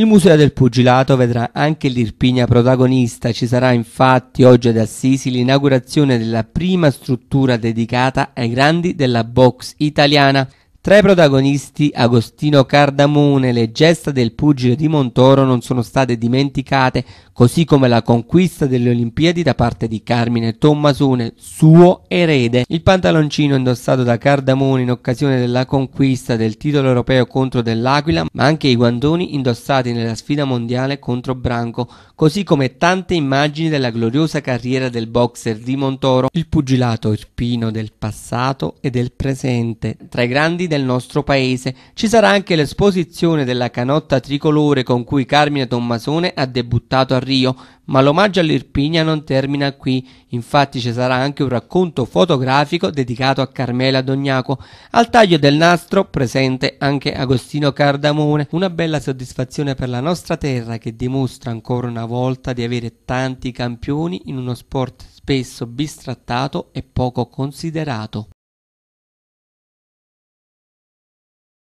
Il Museo del Pugilato vedrà anche l'Irpigna protagonista, ci sarà infatti oggi ad Assisi l'inaugurazione della prima struttura dedicata ai grandi della box italiana. Tra i protagonisti Agostino Cardamone le gesta del pugile di Montoro non sono state dimenticate, così come la conquista delle Olimpiadi da parte di Carmine Tommasone, suo erede. Il pantaloncino indossato da Cardamone in occasione della conquista del titolo europeo contro dell'Aquila, ma anche i guantoni indossati nella sfida mondiale contro Branco, così come tante immagini della gloriosa carriera del boxer di Montoro, il pugilato irpino del passato e del presente. Tra i grandi del nostro paese. Ci sarà anche l'esposizione della canotta tricolore con cui Carmine Tommasone ha debuttato a Rio, ma l'omaggio all'Irpigna non termina qui, infatti ci sarà anche un racconto fotografico dedicato a Carmela Dognaco. Al taglio del nastro presente anche Agostino Cardamone, una bella soddisfazione per la nostra terra che dimostra ancora una volta di avere tanti campioni in uno sport spesso bistrattato e poco considerato.